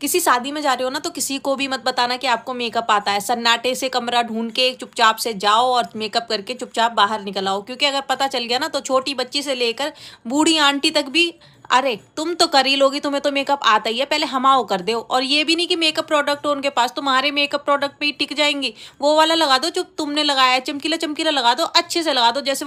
किसी शादी में जा रहे हो ना तो किसी को भी मत बताना कि आपको मेकअप आता है सन्नाटे से कमरा ढूंढ के चुपचाप से जाओ और मेकअप करके चुपचाप बाहर निकल आओ क्योंकि अगर पता चल गया ना तो छोटी बच्ची से लेकर बूढ़ी आंटी तक भी अरे तुम तो कर ही लोगी तुम्हें तो मेकअप आता ही है पहले हमाओ कर दो और ये भी नहीं कि मेकअप प्रोडक्ट हो उनके पास तुम्हारे मेकअप प्रोडक्ट पे ही टिक जाएंगी वो वाला लगा दो जो तुमने लगाया चमकीला चमकीला लगा दो अच्छे से लगा दो जैसे